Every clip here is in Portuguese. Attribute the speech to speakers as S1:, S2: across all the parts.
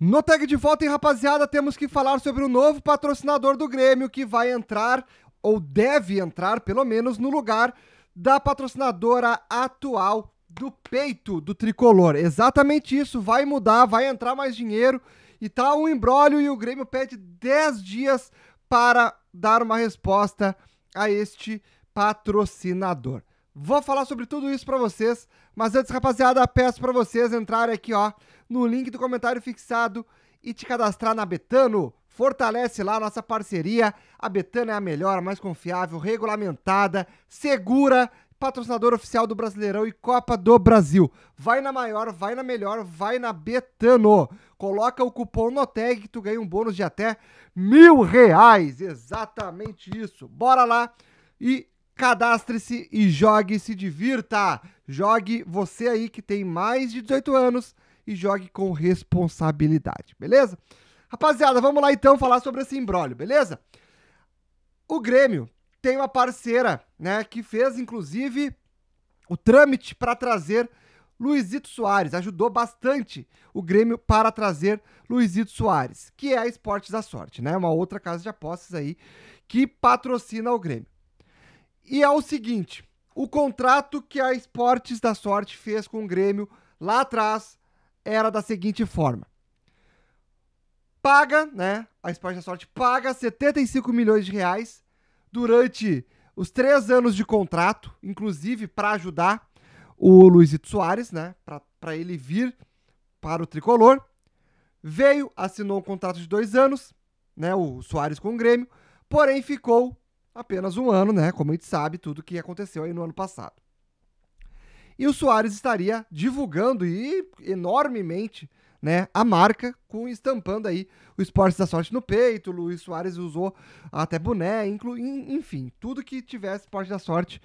S1: No tag de volta, hein, rapaziada, temos que falar sobre o novo patrocinador do Grêmio que vai entrar, ou deve entrar, pelo menos, no lugar da patrocinadora atual do peito do tricolor. Exatamente isso, vai mudar, vai entrar mais dinheiro e tá um embrólio e o Grêmio pede 10 dias para dar uma resposta a este patrocinador. Vou falar sobre tudo isso para vocês, mas antes, rapaziada, peço para vocês entrarem aqui, ó, no link do comentário fixado e te cadastrar na Betano. Fortalece lá a nossa parceria. A Betano é a melhor, a mais confiável, regulamentada, segura, patrocinador oficial do Brasileirão e Copa do Brasil. Vai na maior, vai na melhor, vai na Betano. Coloca o cupom NOTEG que tu ganha um bônus de até mil reais. Exatamente isso. Bora lá e Cadastre-se e jogue e se divirta. Jogue você aí que tem mais de 18 anos e jogue com responsabilidade, beleza? Rapaziada, vamos lá então falar sobre esse embrólio, beleza? O Grêmio tem uma parceira, né, que fez inclusive o trâmite para trazer Luizito Soares, ajudou bastante o Grêmio para trazer Luizito Soares, que é a Esportes da Sorte, né? Uma outra casa de apostas aí que patrocina o Grêmio. E é o seguinte: o contrato que a Esportes da Sorte fez com o Grêmio lá atrás era da seguinte forma: paga, né? A Esportes da Sorte paga 75 milhões de reais durante os três anos de contrato, inclusive para ajudar o Luizito Soares, né? Para ele vir para o tricolor. Veio, assinou um contrato de dois anos, né? O Soares com o Grêmio, porém ficou apenas um ano, né? Como a gente sabe, tudo que aconteceu aí no ano passado. E o Soares estaria divulgando e enormemente né, a marca, com estampando aí o Esporte da Sorte no peito, o Luiz Soares usou até boné, inclu, enfim, tudo que tivesse Esporte da Sorte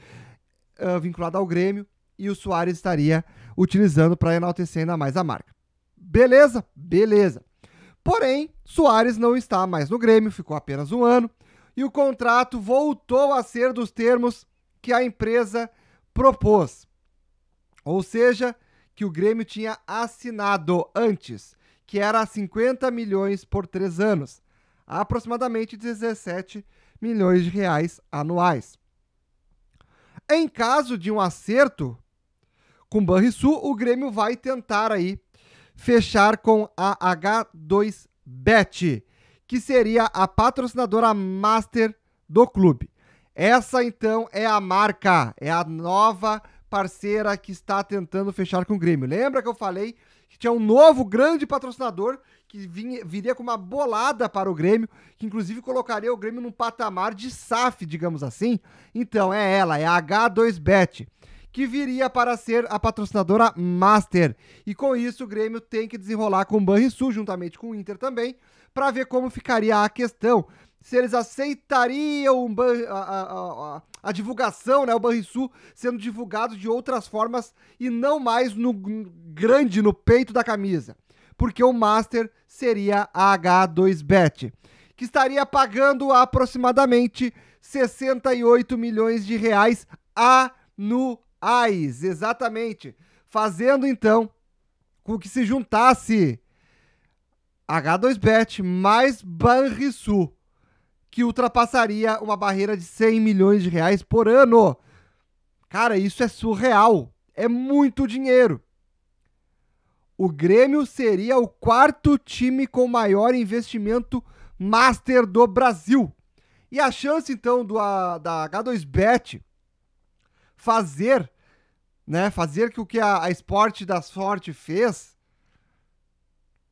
S1: uh, vinculado ao Grêmio e o Soares estaria utilizando para enaltecer ainda mais a marca. Beleza? Beleza. Porém, Soares não está mais no Grêmio, ficou apenas um ano e o contrato voltou a ser dos termos que a empresa propôs. Ou seja, que o Grêmio tinha assinado antes, que era 50 milhões por três anos, aproximadamente 17 milhões de reais anuais. Em caso de um acerto com Banrisul, o Grêmio vai tentar aí fechar com a H2Bet, que seria a patrocinadora master do clube. Essa então é a marca, é a nova parceira que está tentando fechar com o Grêmio. Lembra que eu falei que tinha um novo grande patrocinador que vinha, viria com uma bolada para o Grêmio, que inclusive colocaria o Grêmio num patamar de SAF, digamos assim? Então é ela, é a H2Bet que viria para ser a patrocinadora master. E com isso o Grêmio tem que desenrolar com o Banrisul, juntamente com o Inter também, para ver como ficaria a questão. Se eles aceitariam a, a, a, a divulgação, né, o Banrisul sendo divulgado de outras formas e não mais no grande, no peito da camisa. Porque o Master seria a H2Bet, que estaria pagando aproximadamente 68 milhões de reais anuais, exatamente, fazendo então com que se juntasse H2Bet mais Banrisul, que ultrapassaria uma barreira de 100 milhões de reais por ano. Cara, isso é surreal. É muito dinheiro. O Grêmio seria o quarto time com maior investimento master do Brasil. E a chance, então, do, a, da H2Bet fazer, né, fazer que o que a, a Esporte da Sorte fez,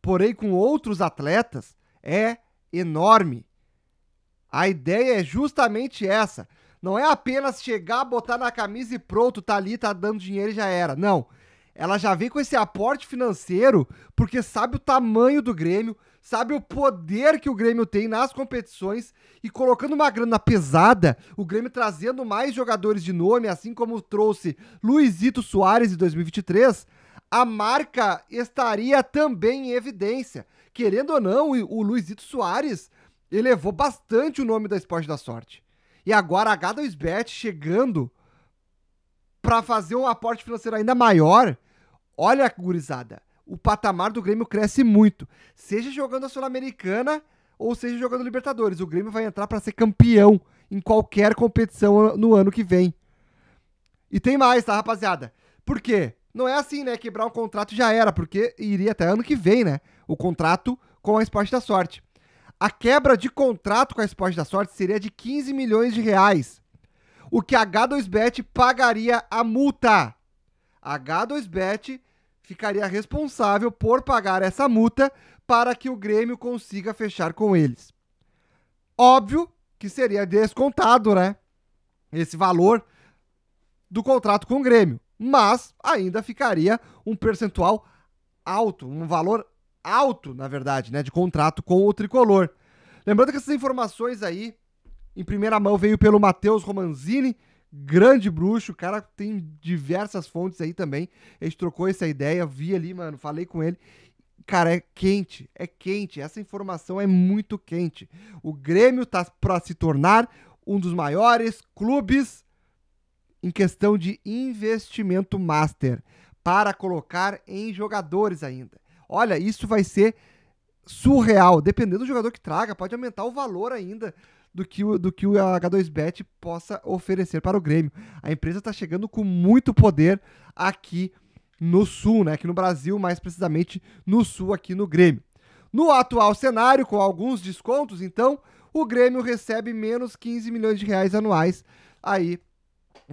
S1: porém com outros atletas, é enorme. A ideia é justamente essa. Não é apenas chegar, botar na camisa e pronto, tá ali, tá dando dinheiro e já era. Não. Ela já vem com esse aporte financeiro porque sabe o tamanho do Grêmio, sabe o poder que o Grêmio tem nas competições e colocando uma grana pesada, o Grêmio trazendo mais jogadores de nome, assim como trouxe Luizito Soares em 2023, a marca estaria também em evidência. Querendo ou não, o Luizito Soares elevou bastante o nome da Esporte da Sorte. E agora a h chegando para fazer um aporte financeiro ainda maior. Olha, gurizada, o patamar do Grêmio cresce muito. Seja jogando a Sul-Americana ou seja jogando Libertadores. O Grêmio vai entrar para ser campeão em qualquer competição no ano que vem. E tem mais, tá, rapaziada? Por quê? Não é assim, né? Quebrar um contrato já era, porque iria até ano que vem, né? O contrato com a Esporte da Sorte. A quebra de contrato com a Esporte da Sorte seria de 15 milhões de reais, o que a H2Bet pagaria a multa. A H2Bet ficaria responsável por pagar essa multa para que o Grêmio consiga fechar com eles. Óbvio que seria descontado, né? Esse valor do contrato com o Grêmio mas ainda ficaria um percentual alto, um valor alto, na verdade, né, de contrato com o tricolor. Lembrando que essas informações aí, em primeira mão, veio pelo Matheus Romanzini, grande bruxo, o cara tem diversas fontes aí também. A gente trocou essa ideia, vi ali, mano, falei com ele. Cara, é quente, é quente, essa informação é muito quente. O Grêmio tá para se tornar um dos maiores clubes em questão de investimento master para colocar em jogadores ainda. Olha, isso vai ser surreal. Dependendo do jogador que traga, pode aumentar o valor ainda do que o, do que o H2Bet possa oferecer para o Grêmio. A empresa está chegando com muito poder aqui no Sul, né? aqui no Brasil, mais precisamente no Sul, aqui no Grêmio. No atual cenário, com alguns descontos, então, o Grêmio recebe menos 15 milhões de reais anuais aí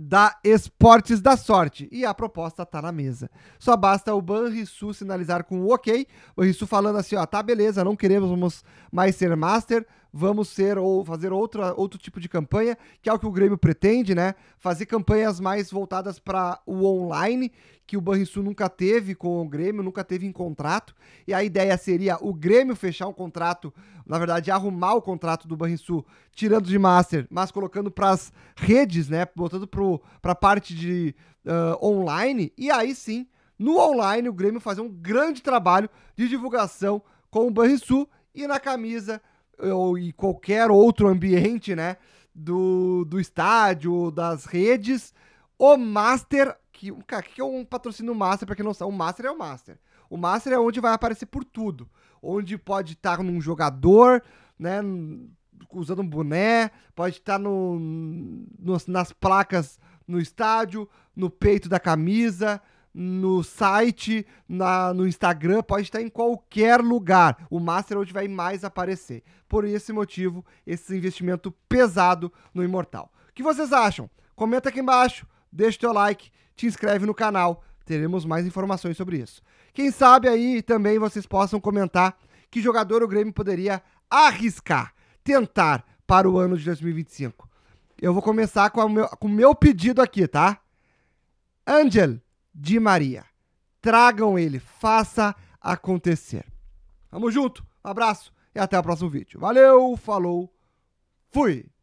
S1: da Esportes da Sorte. E a proposta tá na mesa. Só basta o Banrisul sinalizar com o ok. O Risu falando assim, ó, tá beleza, não queremos mais ser master, vamos ser ou fazer outra, outro tipo de campanha, que é o que o Grêmio pretende, né? Fazer campanhas mais voltadas para o online, que o Banrisul nunca teve com o Grêmio, nunca teve em contrato. E a ideia seria o Grêmio fechar um contrato, na verdade, arrumar o contrato do Banrisul, tirando de master, mas colocando para as redes, né? Botando para a parte de uh, online. E aí sim, no online, o Grêmio fazer um grande trabalho de divulgação com o Banrisul e na camisa ou, e qualquer outro ambiente, né? Do, do estádio, das redes. O Master, que, cara, que é um patrocínio Master, pra quem não sabe, o Master é o Master. O Master é onde vai aparecer por tudo. Onde pode estar num jogador, né? Usando um boné, pode estar no, no nas placas no estádio, no peito da camisa, no site, na, no Instagram, pode estar em qualquer lugar. O onde vai mais aparecer. Por esse motivo, esse investimento pesado no Imortal. O que vocês acham? Comenta aqui embaixo, deixa o teu like, te inscreve no canal, teremos mais informações sobre isso. Quem sabe aí também vocês possam comentar que jogador o Grêmio poderia arriscar, tentar para o ano de 2025. Eu vou começar com o meu, com meu pedido aqui, tá? Angel de Maria. Tragam ele, faça acontecer. Tamo junto, um abraço e até o próximo vídeo. Valeu, falou, fui!